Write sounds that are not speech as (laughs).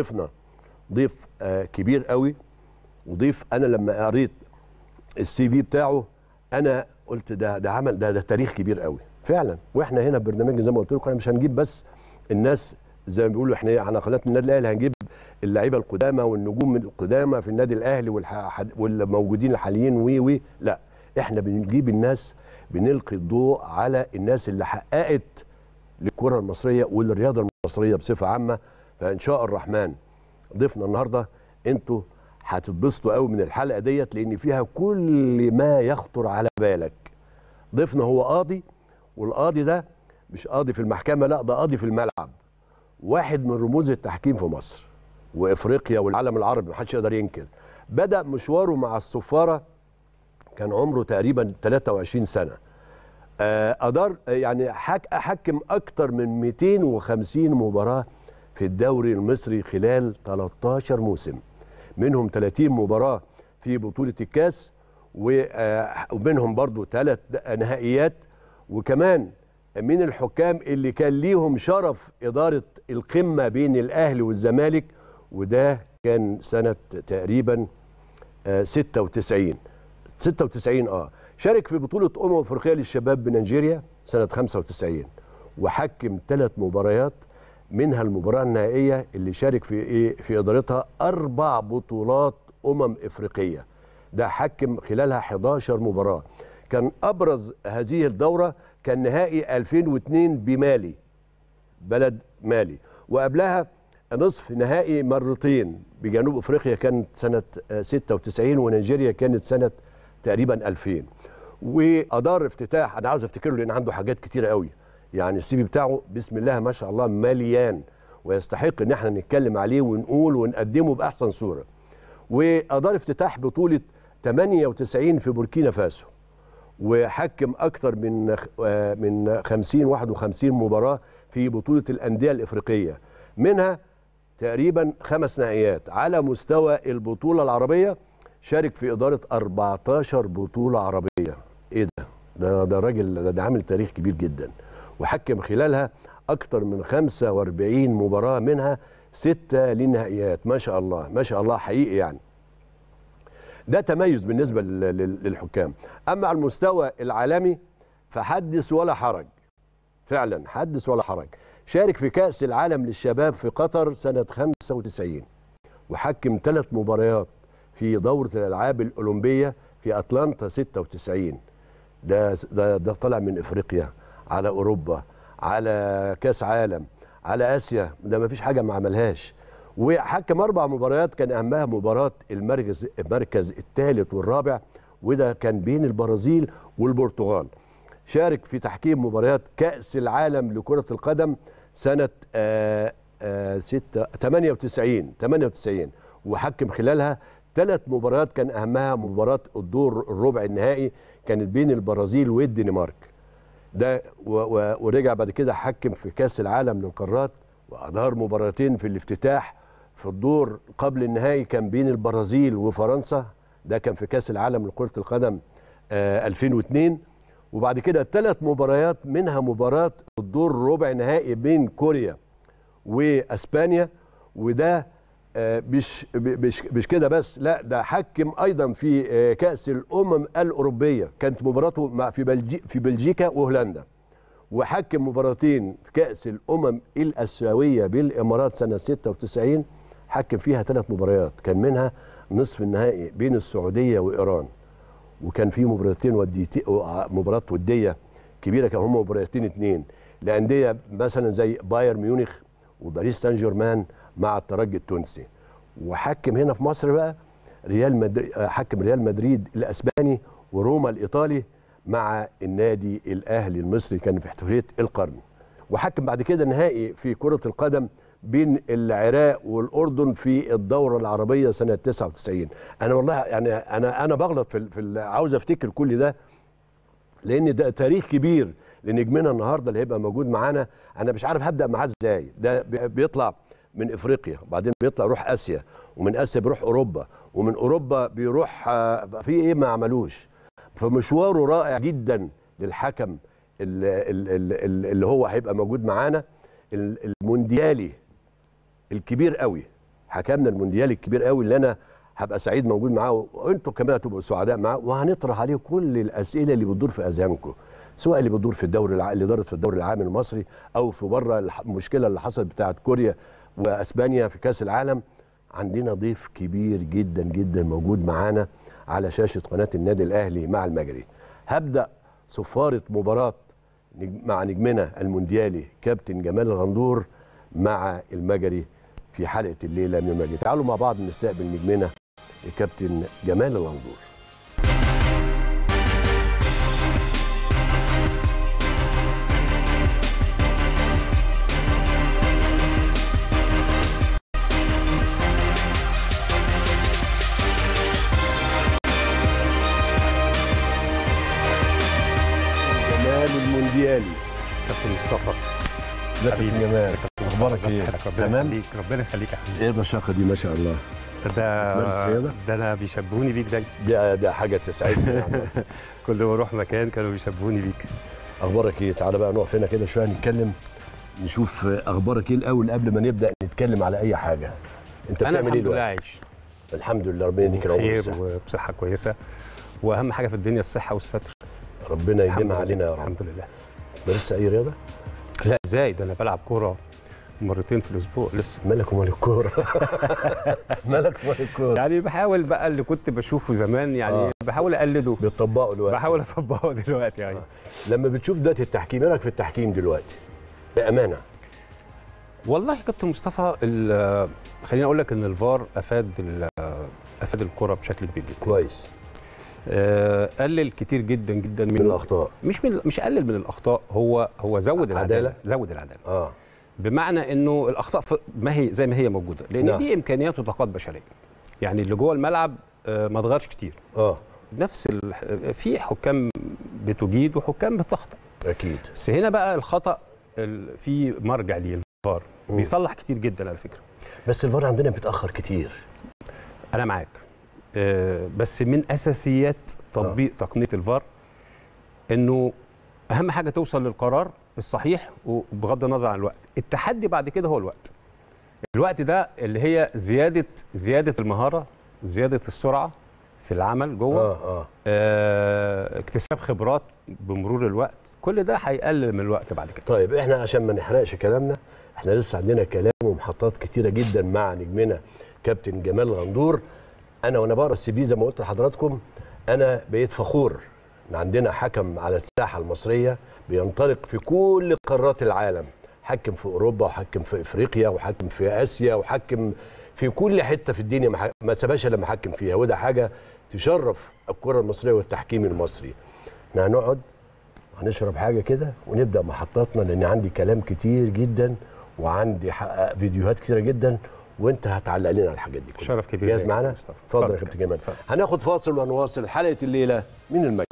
ضيفنا ضيف آه، كبير قوي وضيف انا لما قريت السي في بتاعه انا قلت ده ده عمل ده ده تاريخ كبير قوي فعلا واحنا هنا في برنامج زي ما قلت لكم احنا مش هنجيب بس الناس زي ما بيقولوا احنا على قناه النادي الاهلي هنجيب اللعيبه القدامى والنجوم القدامى في النادي الاهلي والموجودين الحاليين وي وي لا احنا بنجيب الناس بنلقي الضوء على الناس اللي حققت للكره المصريه وللرياضه المصريه بصفه عامه فان شاء الرحمن ضيفنا النهارده انتوا هتتبسطوا قوي من الحلقه ديت لان فيها كل ما يخطر على بالك ضيفنا هو قاضي والقاضي ده مش قاضي في المحكمه لا ده قاضي في الملعب واحد من رموز التحكيم في مصر وافريقيا والعالم العربي محدش يقدر ينكر بدا مشواره مع الصفاره كان عمره تقريبا 23 سنه آه، ادار يعني حكم اكتر من 250 مباراه في الدوري المصري خلال 13 موسم منهم 30 مباراة في بطولة الكاس آه، ومنهم برضو ثلاث نهائيات وكمان من الحكام اللي كان ليهم شرف إدارة القمة بين الأهلي والزمالك وده كان سنة تقريبا 96 آه، 96 اه شارك في بطولة أمم أفريقيا للشباب بنيجيريا سنة 95 وحكم ثلاث مباريات منها المباراه النهائيه اللي شارك في ايه في ادارتها اربع بطولات امم افريقيه ده حكم خلالها 11 مباراه كان ابرز هذه الدوره كان نهائي 2002 بمالي بلد مالي وقبلها نصف نهائي مرتين بجنوب افريقيا كانت سنه 96 آه، ونيجيريا كانت سنه تقريبا 2000 وادار افتتاح انا عاوز افتكره لان عنده حاجات كتيره قوي يعني السي في بتاعه بسم الله ما شاء الله مليان ويستحق ان احنا نتكلم عليه ونقول ونقدمه باحسن صوره. وادار افتتاح بطوله 98 في بوركينا فاسو وحكم اكثر من آه، من 50 51 مباراه في بطوله الانديه الافريقيه منها تقريبا خمس نهائيات على مستوى البطوله العربيه شارك في اداره 14 بطوله عربيه ايه ده ده ده راجل ده, ده عامل تاريخ كبير جدا وحكم خلالها أكثر من 45 مباراة منها ستة للنهائيات ما شاء الله ما شاء الله حقيقي يعني ده تميز بالنسبة للحكام أما على المستوى العالمي فحدث ولا حرج فعلا حدث ولا حرج شارك في كأس العالم للشباب في قطر سنة 95 وحكم ثلاث مباريات في دورة الألعاب الأولمبية في أتلانتا 96 ده ده ده طلع من إفريقيا على اوروبا على كاس عالم على اسيا ده ما فيش حاجه ما عملهاش وحكم اربع مباريات كان اهمها مباراه المركز المركز الثالث والرابع وده كان بين البرازيل والبرتغال شارك في تحكيم مباريات كاس العالم لكره القدم سنه 6 98 98 وحكم خلالها ثلاث مباريات كان اهمها مباراه الدور الربع النهائي كانت بين البرازيل والدنمارك ده ورجع بعد كده حكم في كاس العالم للقارات وادار مباراتين في الافتتاح في الدور قبل النهائي كان بين البرازيل وفرنسا ده كان في كاس العالم لكره القدم 2002 آه، وبعد كده ثلاث مباريات منها مباراه الدور ربع نهائي بين كوريا واسبانيا وده آه، مش مش مش كده بس لا ده حكم ايضا في آه، كاس الامم الاوروبيه كانت مباراته مع في بلجي في بلجيكا وهولندا وحكم مباراتين في كاس الامم الاسيويه بالامارات سنه 96 حكم فيها ثلاث مباريات كان منها نصف النهائي بين السعوديه وايران وكان في مباراتين وديتي مباراه وديه كبيره كان هم مباراتين اثنين لانديه مثلا زي بايرن ميونخ وباريس سان جيرمان مع الترجي التونسي وحكم هنا في مصر بقى ريال مدريد حكم ريال مدريد الاسباني وروما الايطالي مع النادي الاهلي المصري كان في احتفاليه القرن وحكم بعد كده نهائي في كره القدم بين العراق والاردن في الدوره العربيه سنه 99 انا والله يعني انا انا بغلط في في عاوز افتكر كل ده لان ده تاريخ كبير لنجمنا النهارده اللي هيبقى موجود معانا انا مش عارف هبدا معاه ازاي ده بيطلع من افريقيا وبعدين بيطلع يروح اسيا ومن اسيا بيروح اوروبا ومن اوروبا بيروح آه، في ايه ما عملوش فمشواره رائع جدا للحكم اللي, اللي هو هيبقى موجود معانا المونديالي الكبير قوي حكمنا المونديالي الكبير قوي اللي انا هبقى سعيد موجود معاه وانتم كمان هتبقوا سعداء معاه وهنطرح عليه كل الاسئله اللي بتدور في اذهانكم سواء اللي بتدور في الدوري الع... اللي دارت في الدوري العام المصري او في بره المشكله اللي حصلت بتاعه كوريا واسبانيا في كاس العالم عندنا ضيف كبير جدا جدا موجود معانا على شاشه قناه النادي الاهلي مع المجري هبدا صفاره مباراه مع نجمنا المونديالي كابتن جمال الغندور مع المجري في حلقه الليله من المجري تعالوا مع بعض نستقبل نجمنا الكابتن جمال الغندور حبيبي يا جمال اخبارك ايه؟ ربنا يخليك ربنا يخليك يا حبيبي ايه الرشاقه دي ما شاء الله ده ده انا بيشبهوني بيك دايما ده ده حاجه تسعدني (laughs) كل ما اروح مكان كانوا بيشبهوني بيك اخبارك ايه؟ تعالى بقى نقف هنا كده شويه نتكلم نشوف اخبارك ايه الاول قبل ما نبدا نتكلم على اي حاجه انت بتعمل ايه الحمد لله عايش الحمد لله ربنا يديك العمر وبصحه كويسه واهم حاجه في الدنيا الصحه والستر ربنا يديمها علينا يا رب الحمد لله لمارسة أي رياضة؟ لا ازاي ده انا بلعب كوره مرتين في الاسبوع لسه مالك ومال الكوره (laughs) مالك ومال الكوره يعني بحاول بقى اللي كنت بشوفه زمان يعني آه. بحاول اقلده بتطبقه دلوقتي بحاول اطبقه (laughs) دلوقتي يعني آه. لما بتشوف دلوقتي التحكيم إيه رايك في التحكيم دلوقتي بامانه والله كابتن مصطفى خليني اقول لك ان الفار افاد افاد الكوره بشكل كبير جدا كويس آه، قلل كتير جدا جدا من, من الاخطاء مش من مش قلل من الاخطاء هو هو زود العداله, العدالة. زود العداله اه بمعنى انه الاخطاء ما هي زي ما هي موجوده لان نعم. دي امكانيات وطاقات بشريه يعني اللي جوه الملعب آه، ما تغيرش كتير اه نفس في حكام بتجيد وحكام بتخطا اكيد بس هنا بقى الخطا في مرجع ليه الفار بيصلح كتير جدا على فكره بس الفار عندنا بيتاخر كتير انا معاك آه، بس من اساسيات تطبيق آه. تقنيه الفار انه اهم حاجه توصل للقرار الصحيح وبغض النظر عن الوقت التحدي بعد كده هو الوقت الوقت ده اللي هي زياده زياده المهاره زياده السرعه في العمل جوه آه آه. آه اكتساب خبرات بمرور الوقت كل ده هيقلل من الوقت بعد كده طيب احنا عشان ما نحرقش كلامنا احنا لسه عندنا كلام ومحطات كتيره جدا مع نجمنا كابتن جمال غندور انا وانا بقرا السي في زي ما قلت لحضراتكم انا بقيت فخور ان عندنا حكم على الساحه المصريه بينطلق في كل قارات العالم حكم في اوروبا وحكم في افريقيا وحكم في اسيا وحكم في كل حته في الدنيا ما سابهاش الا محكم فيها وده حاجه تشرف الكره المصريه والتحكيم المصري احنا هنقعد هنشرب حاجه كده ونبدا محطاتنا لان عندي كلام كتير جدا وعندي فيديوهات كتيره جدا وانت هتعلق لنا على الحاجات دي كلها شرف كبير جاهز معانا اتفضل يا كابتن جمال هناخد فاصل ونواصل حلقه الليله من المجد